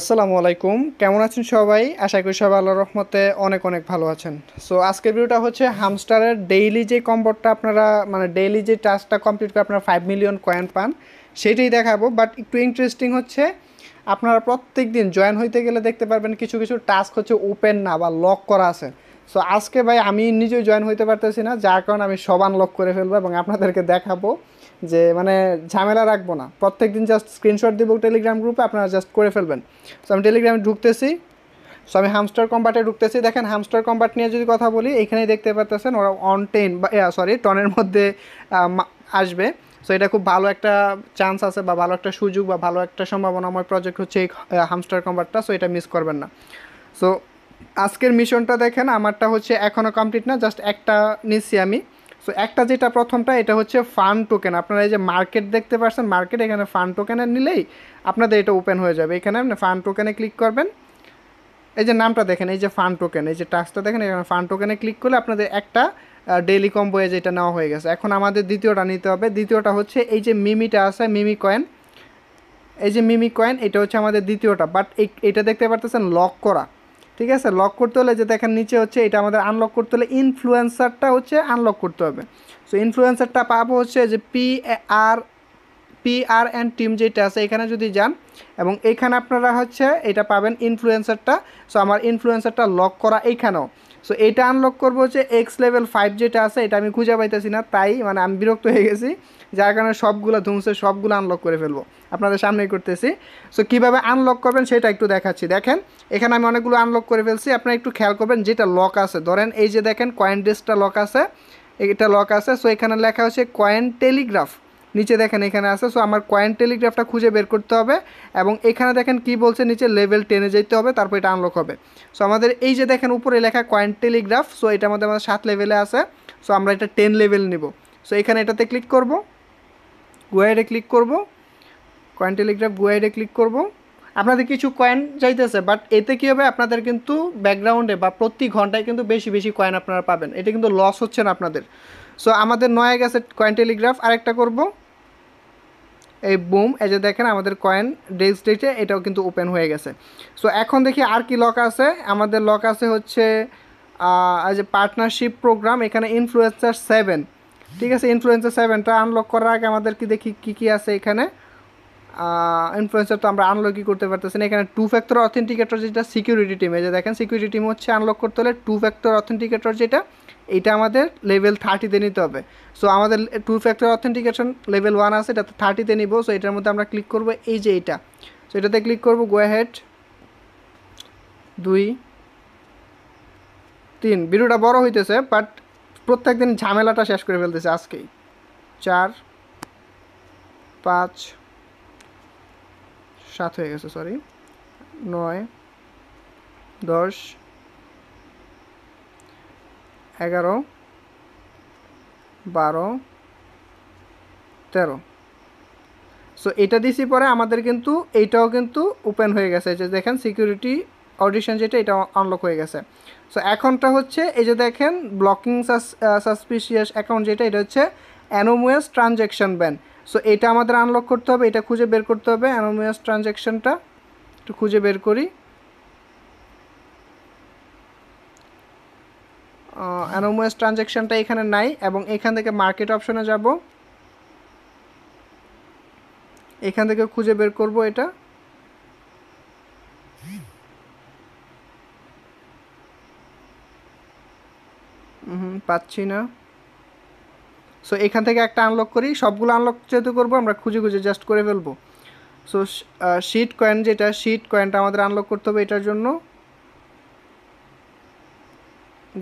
আসসালামু আলাইকুম কেমন আছেন সবাই আশা করি সবাই আল্লাহর রহমতে অনেক অনেক ভালো আছেন সো আজকের ভিডিওটা হচ্ছে হামস্টারের ডেইলি যে কম্বটটা আপনারা মানে ডেইলি যে টাস্কটা কমপ্লিট করে আপনারা ফাইভ মিলিয়ন কয়েন পান সেটাই দেখাবো বাট একটু ইন্টারেস্টিং হচ্ছে আপনারা প্রত্যেক দিন জয়েন হইতে গেলে দেখতে পারবেন কিছু কিছু টাস্ক হচ্ছে ওপেন না বা লক করা আছে সো আজকে ভাই আমি নিজেও জয়েন হইতে পারতেছি না যার কারণে আমি সব আনলক করে ফেলবো এবং আপনাদেরকে দেখাবো যে মানে ঝামেলা রাখবো না প্রত্যেক দিন জাস্ট স্ক্রিনশট দিব টেলিগ্রাম গ্রুপে আপনারা জাস্ট করে ফেলবেন সো আমি টেলিগ্রামে ঢুকতেছি সো আমি হামস্টার কম্পার্টে ঢুকতেছি দেখেন হামস্টার কম্পার্ট নিয়ে যদি কথা বলি এখানে দেখতে পারতেছেন ওরা অন টেন বা সরি টনের মধ্যে আসবে সো এটা খুব ভালো একটা চান্স আছে বা ভালো একটা সুযোগ বা ভালো একটা সম্ভাবনাময় প্রজেক্ট হচ্ছে এই হামস্টার কম্পার্টটা সো এটা মিস করবেন না সো আজকের মিশনটা দেখেন আমারটা হচ্ছে এখনও কমপ্লিট না জাস্ট একটা নিচ্ছি আমি সো একটা যেটা প্রথমটা এটা হচ্ছে ফান টোকেন আপনারা এই যে মার্কেট দেখতে পাচ্ছেন মার্কেট এখানে ফান টোকেনে নিলেই আপনাদের এটা ওপেন হয়ে যাবে এখানে আপনি ফান টোকেনে ক্লিক করবেন এই যে নামটা দেখেন এই যে ফান টোকেন এই যে টাস্কটা দেখেন এখানে ফান টোকেনে ক্লিক করলে আপনাদের একটা ডেলি কম্বোয়ে যেটা নেওয়া হয়ে গেছে এখন আমাদের দ্বিতীয়টা নিতে হবে দ্বিতীয়টা হচ্ছে এই যে মিমিটা আছে মিমি কয়েন এই যে মিমি কয়েন এটা হচ্ছে আমাদের দ্বিতীয়টা বাট এটা দেখতে পারতেছেন লক করা ঠিক আছে লক করতে হলে যে দেখেন নিচে হচ্ছে এটা আমাদের আনলক করতে হলে ইনফ্লুয়েন্সারটা হচ্ছে আনলক করতে হবে সো ইনফ্লুয়েন্সারটা পাবো হচ্ছে যে P R P R and team যেটা আছে এখানে যদি যান এবং এখানে আপনারা হচ্ছে এটা পাবেন ইনফ্লুয়েন্সারটা সো আমার ইনফ্লুয়েন্সারটা লক করা এইখানেও সো এটা আনলক করবো হচ্ছে এক্স লেভেল ফাইভ যেটা আছে এটা আমি খুঁজে পাইতেছি না তাই মানে আমি বিরক্ত হয়ে গেছি যার কারণে সবগুলো ধুমসে সবগুলো আনলক করে ফেলবো আপনাদের সামনেই করতেছি সো কীভাবে আনলক করবেন সেটা একটু দেখাচ্ছি দেখেন এখানে আমি অনেকগুলো আনলক করে ফেলছি আপনারা একটু খেয়াল করবেন যেটা লক আছে ধরেন এই যে দেখেন কয়েন ডেস্কটা লক আছে এটা লক আছে সো এখানে লেখা হচ্ছে কয়েন টেলিগ্রাফ নিচে দেখেন এখানে আছে সো আমার কয়েন টেলিগ্রাফটা খুঁজে বের করতে হবে এবং এখানে দেখেন কি বলছে নিচে লেভেল টেনে যেতে হবে তারপর এটা আনলক হবে সো আমাদের এই যে দেখেন উপরে লেখা কয়েন টেলিগ্রাফ সো এটা আমাদের আমাদের সাত লেভেলে আছে সো আমরা এটা টেন লেভেল নিব সো এখানে এটাতে ক্লিক করব গুয়াইডে ক্লিক করব কয়েন টেলিগ্রাফ গুয়াইডে ক্লিক করব আপনাদের কিছু কয়েন চাইতেছে বাট এতে কী হবে আপনাদের কিন্তু ব্যাকগ্রাউন্ডে বা প্রতি ঘন্টায় কিন্তু বেশি বেশি কয়েন আপনারা পাবেন এটা কিন্তু লস হচ্ছে না আপনাদের সো আমাদের নয় গেছে কয়েন টেলিগ্রাফ আরেকটা করব এই বুম এই যে দেখেন আমাদের কয়েন ডেস্ক ডেটে এটাও কিন্তু ওপেন হয়ে গেছে সো এখন দেখি আর কি লক আছে আমাদের লক আছে হচ্ছে যে পার্টনারশিপ প্রোগ্রাম এখানে ইনফ্লুয়েসার সেভেন ঠিক আছে ইনফ্লুয়েসার সেভেনটা আনলক করার আগে আমাদের কি দেখি কী কী আছে এখানে ইনফ্লুয়েসার তো আমরা আনলকই করতে পারতেছি না এখানে টু ফ্যাক্টর অথেন্টিকেটর যেটা সিকিউরিটি টিমে যে দেখেন সিকিউরিটি টিম হচ্ছে আনলক করতে হলে টু ফ্যাক্টর অথেন্টিকেটর যেটা এটা আমাদের লেভেল থার্টিতে নিতে হবে সো আমাদের two factor authentication level one আছে এটা থার্টিতে নিব সো এটার মধ্যে আমরা ক্লিক করব এই যে এটা সো এটাতে ক্লিক করবো গোয়াহেড দুই তিন ভিডিওটা বড় হইতেছে বাট প্রত্যেক দিন ঝামেলাটা শেষ করে ফেলতেছে আজকেই চার পাঁচ সাত হয়ে গেছে সরি নয় দশ এগারো বারো তেরো সো এটা দিছি পরে আমাদের কিন্তু এইটাও কিন্তু ওপেন হয়ে গেছে যে দেখেন সিকিউরিটি অডিশন যেটা এটা আনলক হয়ে গেছে সো এখনটা হচ্ছে এই যে দেখেন ব্লকিং সাসপিসিয়াস অ্যাকাউন্ট যেটা এটা হচ্ছে অ্যানোমুয়াস ট্রানজ্যাকশন ব্যান সো এটা আমাদের আনলক করতে হবে এটা খুঁজে বের করতে হবে অ্যানোমিয়াস ট্রানজ্যাকশানটা একটু খুঁজে বের করি অ্যানোমিয়াস ট্রানজ্যাকশানটা এখানে নাই এবং এখান থেকে মার্কেট অপশনে যাব এখান থেকে খুঁজে বের করব এটা পাচ্ছি না সো এখান থেকে একটা আনলক করি সবগুলো আনলক যেহেতু করবো আমরা খুঁজে খুঁজে জাস্ট করে ফেলবো সো শিট কয়েন যেটা শিট কয়েনটা আমাদের আনলক করতে হবে এটার জন্য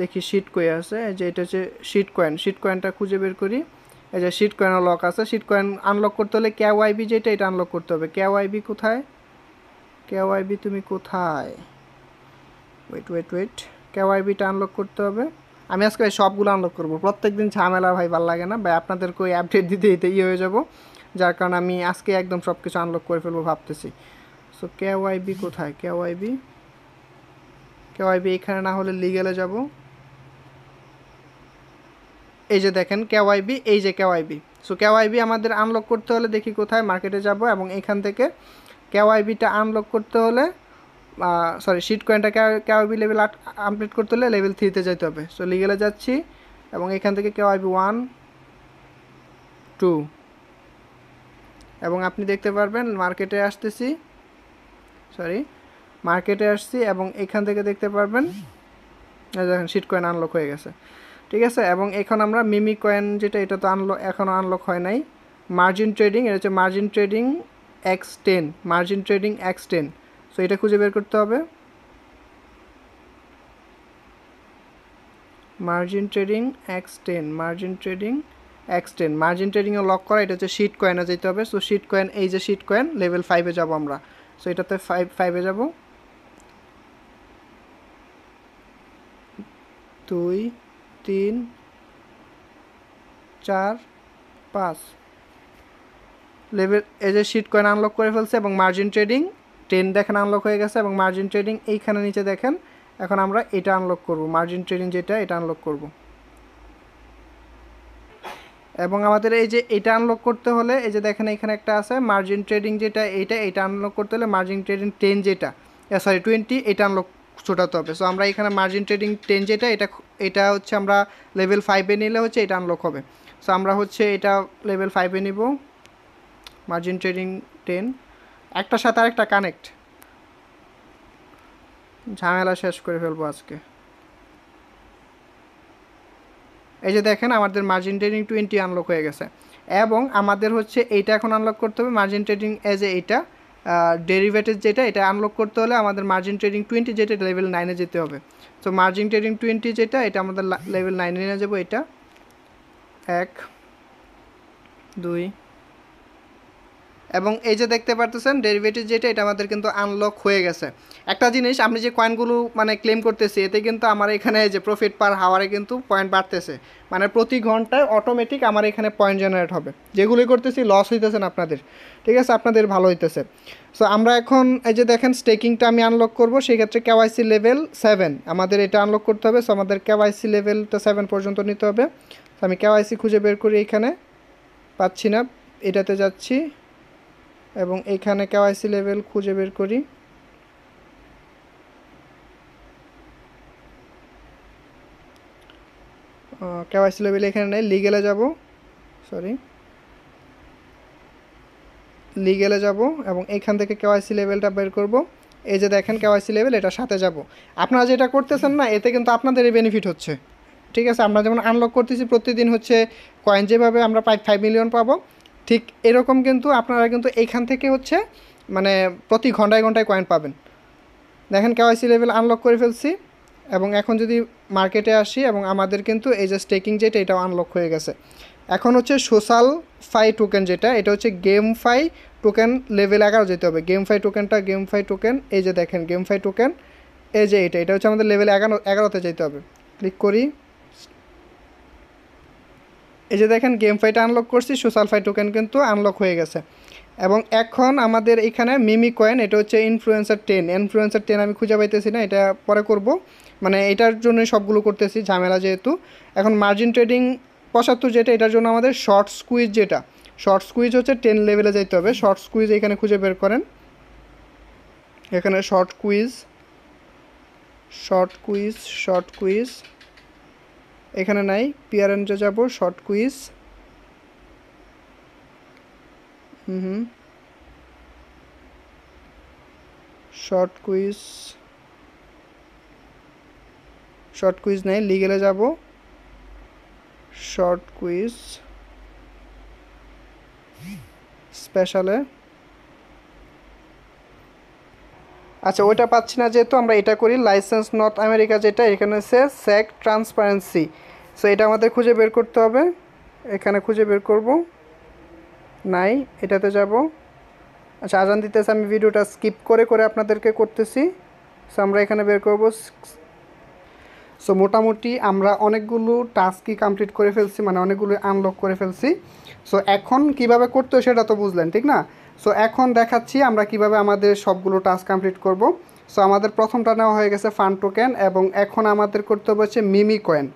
দেখি শিট কয়ে আছে যে এটা হচ্ছে শিট কয়েন শিট কয়েনটা খুঁজে বের করি এই যে শিট কয়েনের লক আছে শিট কয়েন আনলক করতে হলে কে বি যেটা এটা আনলক করতে হবে কে বি কোথায় কে বি তুমি কোথায় wait wait wait beta unlock করতে হবে আমি আজকে ভাই সবগুলো আনলক করবো প্রত্যেক দিন ঝামেলা ভাই ভালো লাগে না ভাই আপনাদেরকে ওই আপডেট দিতে দিতে ইয়ে হয়ে যাবো যার কারণে আমি আজকে একদম সব কিছু আনলক করে ফেলবো ভাবতেছি সো কে ওয়াইবি কোথায় কে ওয়াইবি কে ওয়াইবি এখানে না হলে লিগেলে যাব এই যে দেখেন কে ওয়াইবি এই যে কে ওয়াইবি সো কে ওয়াইবি আমাদের আনলক করতে হলে দেখি কোথায় মার্কেটে যাব এবং এখান থেকে কে ওয়াইবিটা আনলক করতে হলে সরি শিট কয়েনটা আইবি লেভেল আট আপডেট করতে হলে লেভেল থ্রিতে যেতে হবে সো লিগেলে যাচ্ছি এবং এখান থেকে কেউ আইবি ওয়ান টু এবং আপনি দেখতে পারবেন মার্কেটে আসতেছি সরি মার্কেটে আসছি এবং এখান থেকে দেখতে পারবেন দেখেন শিট কয়েন আনলক হয়ে গেছে ঠিক আছে এবং এখন আমরা মিমি কয়েন যেটা এটা তো আনলক এখনও আনলক হয় নাই মার্জিন ট্রেডিং এটা হচ্ছে margin trading X ten margin trading X ten so এটা খুঁজে বের করতে হবে margin trading X ten margin trading X ten margin ট্রেডিংয়ে লক করা এটা হচ্ছে শিট কয়েনে যেতে হবে সো শিট কয়েন এই যে শিট কয়েন লেভেল ফাইভে যাব আমরা সো এটাতে ফাইভ ফাইভে যাব দুই তিন চার পাঁচ লেভেল এই যে শিট কয়েন আনলক করে ফেলছে এবং মার্জিন ট্রেডিং টেন দেখেন আনলক হয়ে গেছে এবং মার্জিন ট্রেডিং এইখানে নিচে দেখেন এখন আমরা এটা আনলক করব মার্জিন ট্রেডিং যেটা এটা আনলক করব এবং আমাদের এই যে এটা আনলক করতে হলে এই যে দেখেন এখানে একটা আছে মার্জিন ট্রেডিং যেটা এটা এটা আনলক করতে হলে মার্জিন ট্রেডিং টেন যেটা সরি টোয়েন্টি এটা আনলক ছোটাতে হবে সো আমরা এখানে মার্জিন ট্রেডিং টেন যেটা এটা এটা হচ্ছে আমরা লেভেল ফাইভে নিলে হচ্ছে এটা আনলক হবে সো আমরা হচ্ছে এটা লেভেল ফাইভে নিব মার্জিন ট্রেডিং টেন একটা সাথে আরেকটা কানেক্ট ঝামেলা শেষ করে ফেলবো আজকে এই যে দেখেন আমাদের মার্জিন ট্রেডিং টোয়েন্টি আনলক হয়ে গেছে এবং আমাদের হচ্ছে এইটা এখন আনলক করতে হবে মার্জিন ট্রেডিং এজ এ এইটা ডেরিভেটিভ যেটা এটা আনলক করতে হলে আমাদের মার্জিন ট্রেডিং টোয়েন্টি যেটা লেভেল নাইনে যেতে হবে তো মার্জিন ট্রেডিং টোয়েন্টি যেটা এটা আমাদের লেভেল নাইনে নিয়ে যাবো এটা এক দুই এবং এই যে দেখতে পারতেছেন ডেরিভেটিভ যেটা এটা আমাদের কিন্তু আনলক হয়ে গেছে একটা জিনিস আমি যে কয়েনগুলো মানে ক্লেম করতেছি এতে কিন্তু আমার এখানে যে প্রফিট পার হাওয়ারে কিন্তু পয়েন্ট বাড়তেছে মানে প্রতি ঘন্টায় অটোমেটিক আমার এখানে পয়েন্ট জেনারেট হবে যেগুলোই করতেছি লস হইতেছে না আপনাদের ঠিক আছে আপনাদের ভালো হইতেছে সো আমরা এখন এই যে দেখেন স্টেকিংটা আমি আনলক করবো সেই ক্ষেত্রে কেওয়াইসি লেভেল সেভেন আমাদের এটা আনলক করতে হবে সো আমাদের কেওয়াইসি লেভেলটা সেভেন পর্যন্ত নিতে হবে তো আমি কেওয়াইসি খুঁজে বের করি এখানে পাচ্ছি না এটাতে যাচ্ছি এবং এখানে কেওয়াইসি লেভেল খুঁজে বের করি কেওয়াইসি লেভেল এখানে নেই লিগেলে যাব সরি লিগেলে যাব এবং এখান থেকে কেওয়াইসি লেভেলটা বের করব এই যে দেখেন কেওয়াইসি লেভেল এটা সাথে যাব আপনারা যেটা করতেছেন না এতে কিন্তু আপনাদেরই বেনিফিট হচ্ছে ঠিক আছে আমরা যেমন আনলক করতেছি প্রতিদিন হচ্ছে কয়েন যেভাবে আমরা প্রায় ফাইভ মিলিয়ন পাবো ঠিক এরকম কিন্তু আপনারা কিন্তু এইখান থেকে হচ্ছে মানে প্রতি ঘন্টায় ঘন্টায় কয়েন পাবেন দেখেন কেওয়াইসি লেভেল আনলক করে ফেলছি এবং এখন যদি মার্কেটে আসি এবং আমাদের কিন্তু এই যে স্টেকিং যেটা এটাও আনলক হয়ে গেছে এখন হচ্ছে সোশ্যাল ফাই টোকেন যেটা এটা হচ্ছে গেম ফাই টোকেন লেভেল এগারো যেতে হবে গেম ফাই টোকেনটা গেম ফাই টোকেন এই যে দেখেন গেম ফাই টোকেন এই যে এটা এটা হচ্ছে আমাদের লেভেল এগারো এগারোতে যেতে হবে ক্লিক করি এই যে দেখেন গেম ফাইট আনলক করছি সুসালফাই টোকেন কিন্তু আনলক হয়ে গেছে এবং এখন আমাদের এখানে মিমি কয়েন এটা হচ্ছে ইনফ্লুয়েন্সার টেন ইনফ্লুয়েন্সার টেন আমি খুঁজে পাইতেছি না এটা পরে করব মানে এটার জন্য সবগুলো করতেছি ঝামেলা যেহেতু এখন মার্জিন ট্রেডিং পঁচাত্তর যেটা এটার জন্য আমাদের শর্ট স্কুইজ যেটা শর্ট স্কুইজ হচ্ছে টেন লেভেলে যাইতে হবে শর্ট স্কুইজ এখানে খুঁজে বের করেন এখানে short quiz short quiz short quiz এখানে নাই পিয়ারেন্টে যাব শর্ট কুইজ হুম শর্ট কুইজ শর্ট কুইজ নাই লিগেলে যাব শর্ট কুইজ স্পেশালে আচ্ছা ওইটা পাচ্ছি না যেহেতু আমরা এটা করি লাইসেন্স নর্থ আমেরিকা যেটা এখানে হচ্ছে স্যাক ট্রান্সপারেন্সি সো এটা আমাদের খুঁজে বের করতে হবে এখানে খুঁজে বের করব নাই এটাতে যাব আচ্ছা আজান দিতেছে আমি ভিডিওটা স্কিপ করে করে আপনাদেরকে করতেছি সো আমরা এখানে বের করব সো মোটামুটি আমরা অনেকগুলো টাস্কই কমপ্লিট করে ফেলছি মানে অনেকগুলো আনলক করে ফেলছি সো এখন কিভাবে করতে সেটা তো বুঝলেন ঠিক না সো এখন দেখাচ্ছি আমরা কিভাবে আমাদের সবগুলো টাস্ক কমপ্লিট করব সো আমাদের প্রথমটা নেওয়া হয়ে গেছে ফান টোকেন এবং এখন আমাদের করতে হবে হচ্ছে মিমি কয়েন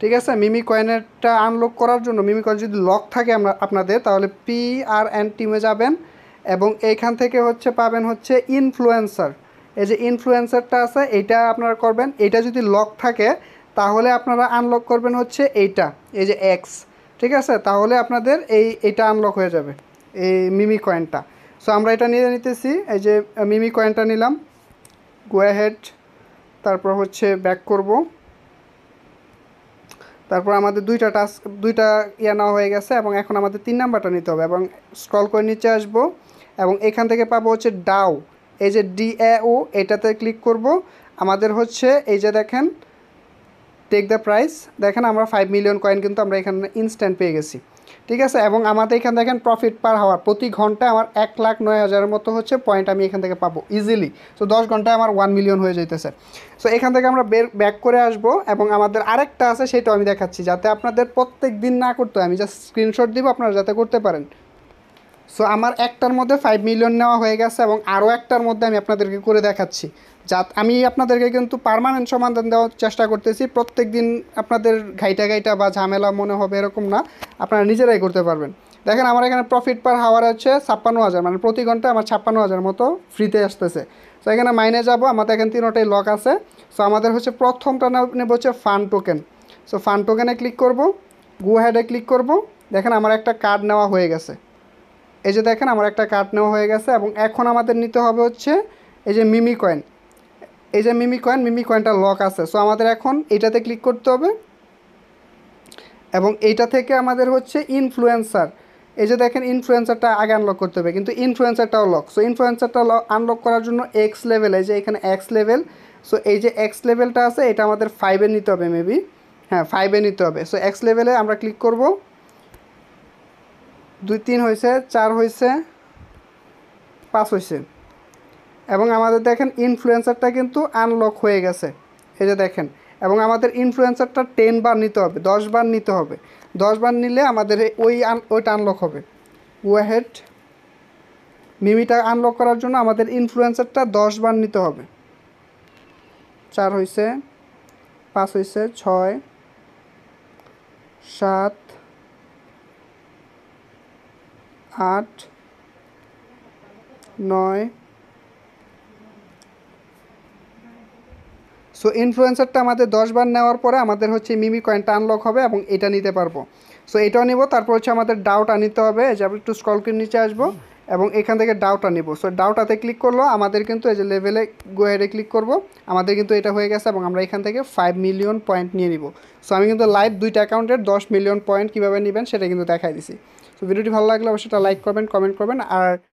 ঠিক আছে মিমি কয়েনেরটা আনলক করার জন্য মিমি কয়েন যদি লক থাকে আমরা আপনাদের তাহলে পি আর এন টিমে যাবেন এবং এইখান থেকে হচ্ছে পাবেন হচ্ছে ইনফ্লুয়েন্সার এই যে ইনফ্লুয়েন্সারটা আছে এইটা আপনারা করবেন এটা যদি লক থাকে তাহলে আপনারা আনলক করবেন হচ্ছে এইটা এই যে এক্স ঠিক আছে তাহলে আপনাদের এই এটা আনলক হয়ে যাবে এই মিমি কয়েনটা সো আমরা এটা নিয়ে নিতেছি এই যে মিমি কয়েনটা নিলাম গোয়াহেড তারপর হচ্ছে ব্যাক করব তারপর আমাদের দুইটা টাস্ক দুইটা ইয়া নেওয়া হয়ে গেছে এবং এখন আমাদের তিন নাম্বারটা নিতে হবে এবং স্ক্রল করে নিচে আসব এবং এখান থেকে পাবো হচ্ছে ডাও এই যে ডি ও এটাতে ক্লিক করব আমাদের হচ্ছে এই যে দেখেন টেক দ্য প্রাইস দেখেন আমরা ফাইভ মিলিয়ন কয়েন কিন্তু আমরা এখানে ইনস্ট্যান্ট পেয়ে গেছি ঠিক আছে এবং আমাদের এখান দেখেন প্রফিট পার হাওয়ার প্রতি ঘন্টা আমার এক লাখ নয় হাজারের মতো হচ্ছে পয়েন্ট আমি এখান থেকে পাবো ইজিলি সো দশ ঘন্টায় আমার ওয়ান মিলিয়ন হয়ে যেতেছে সো এখান থেকে আমরা বের ব্যাক করে আসবো এবং আমাদের আরেকটা আছে সেটাও আমি দেখাচ্ছি যাতে আপনাদের প্রত্যেক দিন না করতে আমি জাস্ট স্ক্রিনশট দিব আপনারা যাতে করতে পারেন সো আমার একটার মধ্যে ফাইভ মিলিয়ন নেওয়া হয়ে গেছে এবং আরও একটার মধ্যে আমি আপনাদেরকে করে দেখাচ্ছি যা আমি আপনাদেরকে কিন্তু পারমানেন্ট সমাধান দেওয়ার চেষ্টা করতেছি প্রত্যেক দিন আপনাদের ঘাইটা ঘাইটা বা ঝামেলা মনে হবে এরকম না আপনারা নিজেরাই করতে পারবেন দেখেন আমার এখানে প্রফিট পার হাওয়ার হচ্ছে ছাপ্পান্ন হাজার মানে প্রতি ঘন্টা আমার ছাপ্পান্ন হাজার মতো ফ্রিতে আসতেছে সো এখানে মাইনে যাব আমাদের এখানে তিনটাই লক আছে সো আমাদের হচ্ছে প্রথমটা নেব হচ্ছে ফান টোকেন সো ফান টোকেনে ক্লিক করব গু হ্যাডে ক্লিক করব দেখেন আমার একটা কার্ড নেওয়া হয়ে গেছে এই যে দেখেন আমার একটা কার্ড নেওয়া হয়ে গেছে এবং এখন আমাদের নিতে হবে হচ্ছে এই যে মিমি কয়েন এই যে মিমি কয়েন মিমি কয়েনটা লক আছে সো আমাদের এখন এটাতে ক্লিক করতে হবে এবং এইটা থেকে আমাদের হচ্ছে ইনফ্লুয়েন্সার এই যে দেখেন ইনফ্লুয়েন্সারটা আগে আনলক করতে হবে কিন্তু ইনফ্লুয়েন্সারটাও লক সো ইনফ্লুয়েন্সারটা আনলক করার জন্য এক্স লেভেল এই যে এখানে এক্স লেভেল সো এই যে এক্স লেভেলটা আছে এটা আমাদের ফাইভে নিতে হবে মেবি হ্যাঁ ফাইভে নিতে হবে সো এক্স লেভেলে আমরা ক্লিক করব দুই তিন হয়েছে চার হয়েছে পাঁচ হয়েছে এবং আমাদের দেখেন ইনফ্লুয়েন্সারটা কিন্তু আনলক হয়ে গেছে এই যে দেখেন এবং আমাদের ইনফ্লুয়েন্সারটা টেন বার নিতে হবে দশ বার নিতে হবে দশ বার নিলে আমাদের ওই ওইটা আনলক হবে ওয়াহেড মিমিটা আনলক করার জন্য আমাদের ইনফ্লুয়েন্সারটা দশ বার নিতে হবে চার হয়েছে পাঁচ হয়েছে ছয় সাত আট নয় সো ইনফ্লুয়েন্সারটা আমাদের দশবার নেওয়ার পরে আমাদের হচ্ছে মিমি কয়েনটা আনলক হবে এবং এটা নিতে পারবো সো এটাও নিব তারপর হচ্ছে আমাদের ডাউট আনিতে হবে যে একটু স্কল করে নিচে আসবো এবং এখান থেকে ডাউট আনিব সো ডাউটাতে ক্লিক করলো আমাদের কিন্তু এই যে লেভেলে গোয়ারে ক্লিক করব আমাদের কিন্তু এটা হয়ে গেছে এবং আমরা এখান থেকে ফাইভ মিলিয়ন পয়েন্ট নিয়ে নিব সো আমি কিন্তু লাইভ দুইটা অ্যাকাউন্টের দশ মিলিয়ন পয়েন্ট কীভাবে নেবেন সেটা কিন্তু দেখাই দিছি সো ভিডিওটি ভালো লাগলে অবশ্যই লাইক করবেন কমেন্ট করবেন আর